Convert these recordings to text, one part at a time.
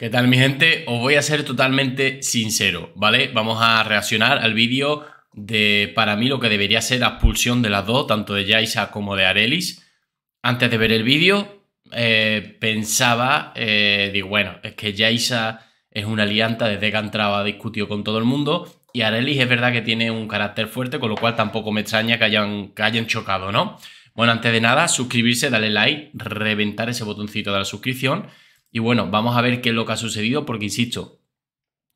¿Qué tal mi gente? Os voy a ser totalmente sincero, ¿vale? Vamos a reaccionar al vídeo de para mí lo que debería ser la expulsión de las dos, tanto de Jaisa como de Arelis. Antes de ver el vídeo eh, pensaba, eh, digo, bueno, es que Jaisa es una alianta desde que ha entrado ha discutido con todo el mundo y Arelis es verdad que tiene un carácter fuerte, con lo cual tampoco me extraña que hayan, que hayan chocado, ¿no? Bueno, antes de nada, suscribirse, darle like, reventar ese botoncito de la suscripción y bueno, vamos a ver qué es lo que ha sucedido, porque insisto,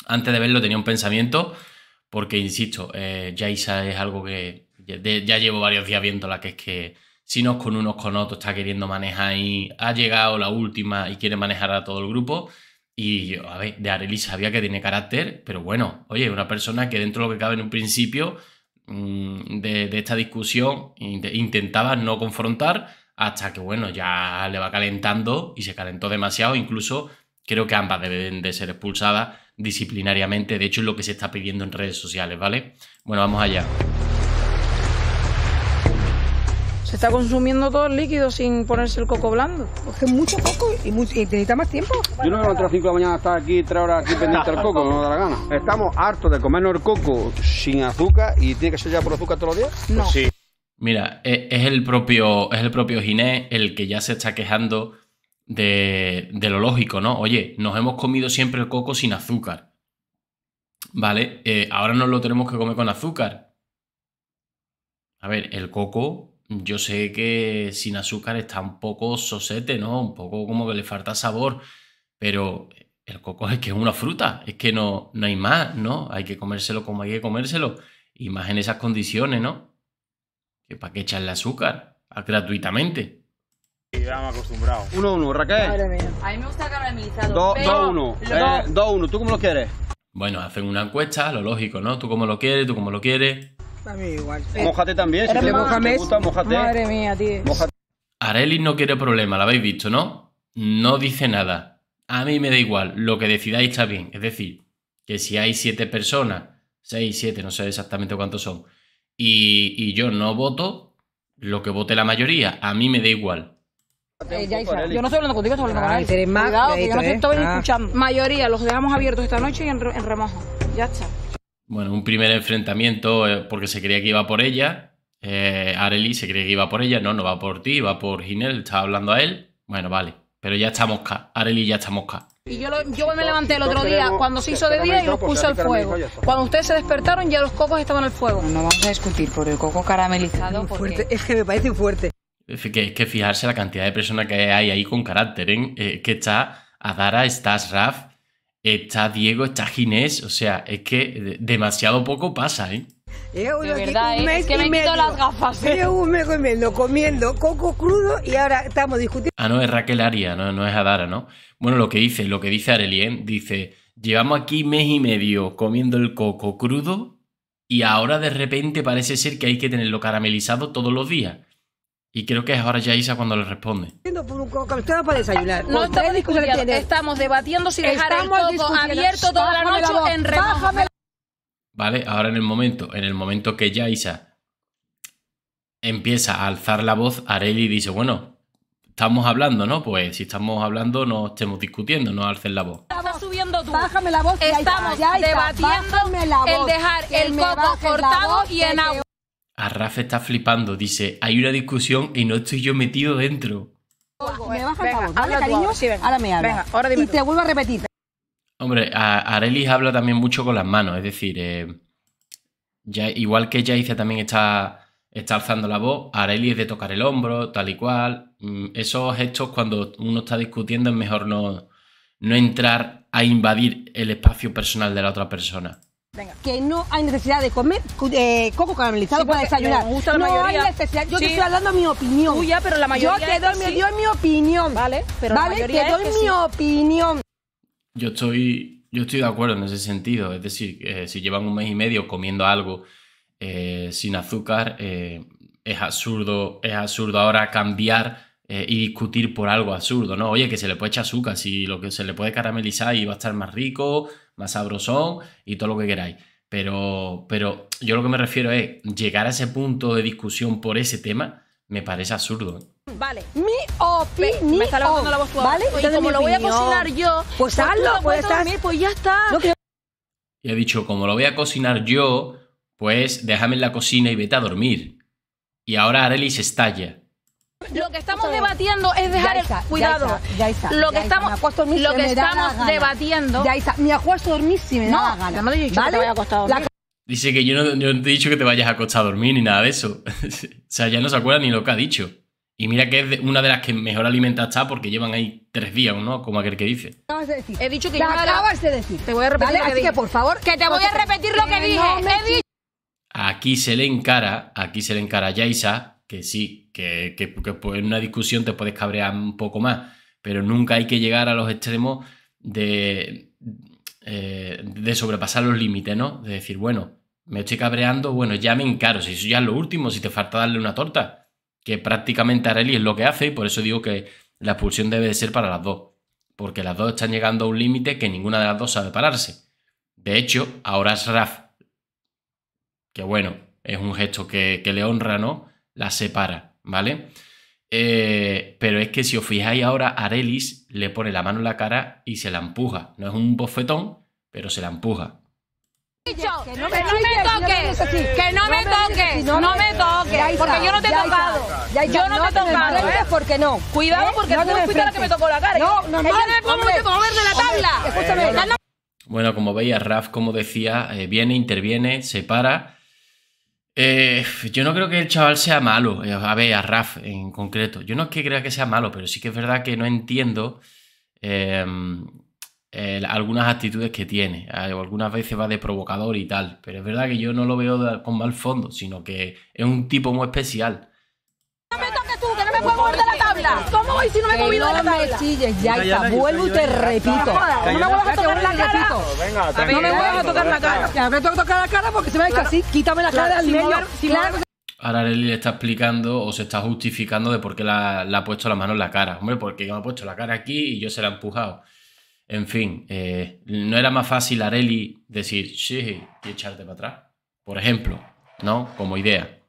antes de verlo tenía un pensamiento, porque insisto, eh, Jaisa es algo que ya, llevo varios días viéndola, que es que si no es con unos con otros, está queriendo manejar y ha llegado la última y quiere manejar a todo el grupo. Y yo, a ver, de Arely sabía que tiene carácter, pero bueno, oye, una persona que dentro de lo que cabe en un principio mm, de esta discusión intentaba no confrontar, hasta que, bueno, ya le va calentando y se calentó demasiado. Incluso creo que ambas deben de ser expulsadas disciplinariamente. De hecho, es lo que se está pidiendo en redes sociales, ¿vale? Bueno, vamos allá. Se está consumiendo todo el líquido sin ponerse el coco blando. Es mucho coco y, necesita más tiempo. Yo no me voy a las 5 de la mañana estar aquí 3 horas aquí pendiente del coco, no da la gana. Estamos hartos de comernos el coco sin azúcar y tiene que ser ya por azúcar todos los días. No. Pues sí. Mira, e, es el propio, es el Ginés el que ya se está quejando de, lo lógico, ¿no? Oye, nos hemos comido siempre el coco sin azúcar. ¿Vale? Eh, ahora no lo tenemos que comer con azúcar. A ver, el coco, yo sé que sin azúcar está un poco sosete, ¿no? Un poco como que le falta sabor, pero el coco es que es una fruta, es que no, no hay más, ¿no? Hay que comérselo como hay que comérselo, y más en esas condiciones, ¿no? que para qué echarle azúcar gratuitamente. Y me acostumbrados. 1-1, uno, uno, Raquel. Madre mía. A mí me gusta caramelizado. 2-1. 2-1. Eh, ¿Tú cómo lo quieres? Bueno, hacen una encuesta, lo lógico, ¿no? Tú cómo lo quieres, tú cómo lo quieres. A mí igual. Mójate también, si te, gusta, gusta, mójate. Madre mía, tío. Mójate. no quiere problema, la habéis visto, ¿no? No dice nada. A mí me da igual, lo que decidáis está bien. Es decir, que si hay siete personas, seis, siete, no sé exactamente cuántos son, y, yo no voto lo que vote la mayoría. A mí me da igual. Yo no estoy hablando contigo, estoy hablando con él. Ah, que no estoy ¿eh? escuchando. Mayoría, los dejamos abiertos esta noche y en, remojo. Ya está. Bueno, un primer enfrentamiento eh, porque se creía que iba por ella. Eh, Areli se creía que iba por ella. No, no va por ti, va por Ginel. Estaba hablando a él. Bueno, vale. Pero ya está mosca. Areli ya está mosca. Y yo, me levanté el otro día cuando se hizo de día y los puse al fuego. Cuando ustedes se despertaron ya los cocos estaban al fuego. No, vamos a discutir por el coco caramelizado. es que me parece fuerte. Que que fijarse la cantidad de personas que hay ahí con carácter, ¿eh? eh que está Adara, está Raf, está Diego, está Ginés. O sea, es que demasiado poco pasa, ¿eh? de verdad, un ¿eh? es que me las gafas. yo ¿eh? un mes comiendo, comiendo coco crudo y ahora estamos discutiendo. Ah, no, es Raquel Aria, no, no es Adara, ¿no? Bueno, lo que dice, lo que dice Arelien, ¿eh? dice, llevamos aquí mes y medio comiendo el coco crudo y ahora de repente parece ser que hay que tenerlo caramelizado todos los días. Y creo que es ahora ya Isa cuando le responde. No estamos discutiendo, estamos debatiendo si dejar el coco abierto toda la noche en remojo. ¿vale? Ahora en el momento, en el momento que Yaisa empieza a alzar la voz, Areli dice, bueno, estamos hablando, ¿no? Pues si estamos hablando, no estemos discutiendo, no alcen la voz. Estaba subiendo tú. Bájame la voz. Estamos ya, debatiendo la voz, el dejar el coco cortado y en agua. A Rafa está flipando, dice, hay una discusión y no estoy yo metido dentro. Me baja la voz, ¿vale, cariño? Sí, Ahora me habla. Venga, ahora dime y te vuelvo a repetir. Hombre, Arelis habla también mucho con las manos, es decir, eh, ya, igual que dice también está, está alzando la voz, Arelis es de tocar el hombro, tal y cual. Mm, esos gestos cuando uno está discutiendo es mejor no, no entrar a invadir el espacio personal de la otra persona. Venga. que no hay necesidad de comer eh, coco caramelizado para desayunar. no hay necesidad. Yo te estoy hablando mi opinión. pero la mayoría. Yo te doy, mi, opinión. Vale, pero La mayoría te doy mi opinión. Yo estoy, yo estoy de acuerdo en ese sentido. Es decir, eh, si llevan un mes y medio comiendo algo eh, sin azúcar, eh, es absurdo, es absurdo ahora cambiar y discutir por algo absurdo, ¿no? Oye, que se le puede echar azúcar, si lo que se le puede caramelizar y va a estar más rico, más sabrosón y todo lo que queráis. Pero, pero yo lo que me refiero es llegar a ese punto de discusión por ese tema, me parece absurdo. Vale. Mi opinión. Me está levantando la voz tu ¿Vale? como lo voy a cocinar yo, pues, hazlo, pues, pues, pues, ya está. Y ha dicho, como lo voy a cocinar yo, pues déjame en la cocina y vete a dormir. Y ahora Areli se estalla. Lo que estamos debatiendo es dejar el cuidado. lo que estamos, lo que estamos debatiendo. Ya está, me acuesto a dormir me no, da la gana. No, dicho que te a acostar Dice que yo no, yo no, te he dicho que te vayas a acostar a dormir ni nada de eso. o sea, ya no se acuerda ni lo que ha dicho. Y mira que es una de las que mejor alimenta está porque llevan ahí tres días, ¿no? Como aquel que dice. No a decir. He dicho que de decir. Te voy a repetir lo que Así que por favor. Que te voy a repetir lo que, dije. Aquí se le encara, aquí se le encara a Yaisa, que sí, que, pues en una discusión te puedes cabrear un poco más, pero nunca hay que llegar a los extremos de, eh, de sobrepasar los límites, ¿no? De decir, bueno, me estoy cabreando, bueno, ya me encaro, si eso ya es lo último, si te falta darle una torta que prácticamente Areli es lo que hace y por eso digo que la expulsión debe de ser para las dos, porque las dos están llegando a un límite que ninguna de las dos sabe pararse. De hecho, ahora es Raf, que bueno, es un gesto que, le honra, ¿no? La separa, ¿vale? Eh, pero es que si os fijáis ahora, Arelis le pone la mano en la cara y se la empuja. No es un bofetón, pero se la empuja que no me, toques, que no me toques, no me toques, porque yo no te he tocado. yo no, te he tocado. ¿eh? porque no. Cuidado porque tú fuiste la que me tocó la cara. No, no, no. me puedo mover de la tabla. Escúchame. Bueno, como veía, Raf, como decía, eh, viene, interviene, se para. Eh, yo no creo que el chaval sea malo. Eh, a ver, a Raf en concreto. Yo no es que crea que sea malo, pero sí que es verdad que no entiendo eh, eh, algunas actitudes que tiene. Algunas veces va de provocador y tal. Pero es verdad que yo no lo veo con mal fondo, sino que es un tipo muy especial. ¿Cómo voy si no me he movido de la tabla? No me a tocar la No me a tocar la cara. tocar la cara porque se así. Quítame la cara Ahora Arely le está explicando o se está justificando de por qué le ha puesto la mano en la cara. Hombre, porque me he puesto la cara aquí y yo se la he empujado. En fin, eh, ¿no era más fácil Areli decir sí y echarte para atrás? Por ejemplo, ¿no? Como idea.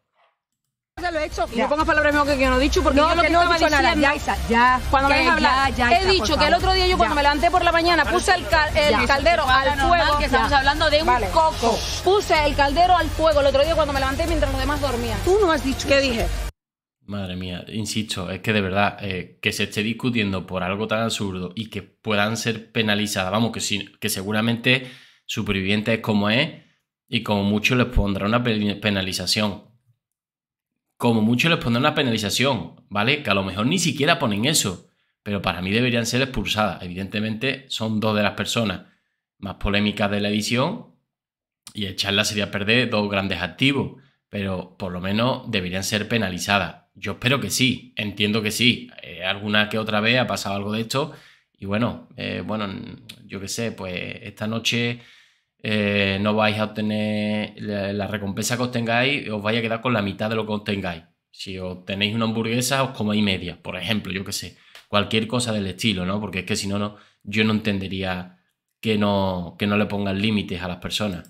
Lo he hecho. No pongas palabras mías que yo no he dicho porque yo lo que, no estaba dicho nada. Ya, ya. Cuando ya, he dicho que el otro día yo cuando me levanté por la mañana puse el, el caldero al fuego. que estamos hablando de un coco. Puse el caldero al fuego el otro día cuando me levanté mientras los demás dormían. Tú no has dicho. ¿Qué dije? Madre mía, insisto, es que de verdad, eh, que se esté discutiendo por algo tan absurdo y que puedan ser penalizadas, vamos, que, si, que seguramente supervivientes es como es y como mucho les pondrá una penalización. Como mucho les pondrá una penalización, ¿vale? Que a lo mejor ni siquiera ponen eso, pero para mí deberían ser expulsadas. Evidentemente son dos de las personas más polémicas de la edición y echarla sería perder dos grandes activos, pero por lo menos deberían ser penalizadas yo espero que sí, entiendo que sí. Eh, alguna que otra vez ha pasado algo de esto. Y bueno, eh, bueno, yo qué sé, pues esta noche eh, no vais a obtener la, recompensa que os tengáis os vais a quedar con la mitad de lo que os tengáis Si os tenéis una hamburguesa, os comáis media, por ejemplo, yo qué sé. Cualquier cosa del estilo, ¿no? Porque es que si no, no yo no entendería que no, que no le pongan límites a las personas.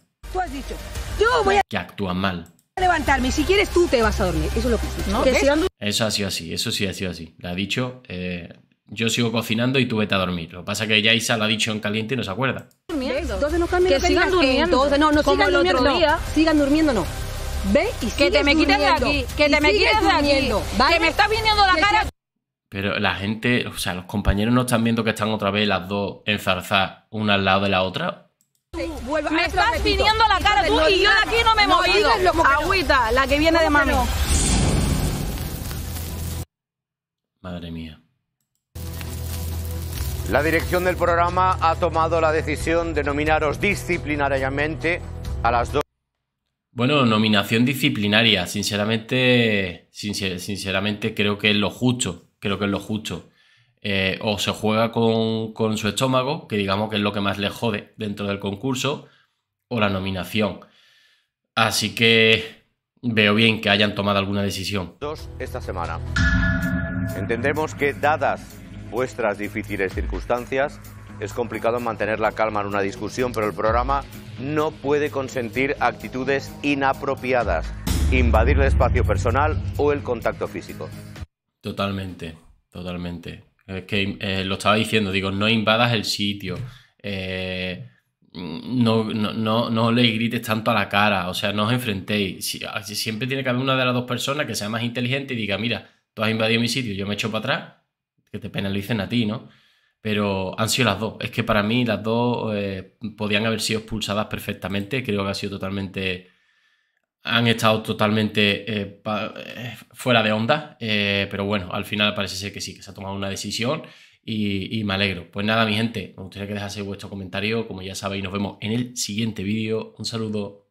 Que actúan mal a levantarme, si quieres tú te vas a dormir. Eso es lo que has ¿No? Eso ha sido así, eso sí ha sido así. La ha dicho, eh, yo sigo cocinando y tú vete a dormir. Lo que pasa es que ya Isa la ha dicho en caliente y no se acuerda. Entonces no cambien Que sigan durmiendo. no, no Como sigan el otro durmiendo. sigan durmiendo, no. Ve y Que te me quites de aquí, que te me quites de aquí. Que me estás viniendo la cara. Pero la gente, o sea, los compañeros no están viendo que están otra vez las dos enzarzadas una al lado de la otra. Me estás pidiendo la cara tú y yo de aquí no me he movido. Agüita, la que viene de mami. Madre mía. La dirección del programa ha tomado la decisión de nominaros disciplinariamente a las dos. Bueno, nominación disciplinaria. Sinceramente, sinceramente creo que es lo justo. Creo que es lo justo. Eh, o se juega con, con, su estómago, que digamos que es lo que más le jode dentro del concurso, o la nominación. Así que veo bien que hayan tomado alguna decisión. esta semana. Entendemos que dadas vuestras difíciles circunstancias, es complicado mantener la calma en una discusión, pero el programa no puede consentir actitudes inapropiadas, invadir el espacio personal o el contacto físico. Totalmente, totalmente. Es que eh, lo estaba diciendo, digo, no invadas el sitio, eh, no, no, no, le grites tanto a la cara, o sea, no os enfrentéis. Ah, siempre tiene que haber una de las dos personas que sea más inteligente y diga, mira, tú has invadido mi sitio, yo me echo para atrás, que te penalicen a ti, ¿no? Pero han sido las dos. Es que para mí las dos eh, podían haber sido expulsadas perfectamente. Creo que ha sido totalmente han estado totalmente eh, eh, fuera de onda, eh, pero bueno, al final parece ser que sí, que se ha tomado una decisión y, y me alegro. Pues nada, mi gente, me gustaría que dejase vuestro comentario, como ya sabéis, nos vemos en el siguiente vídeo. Un saludo.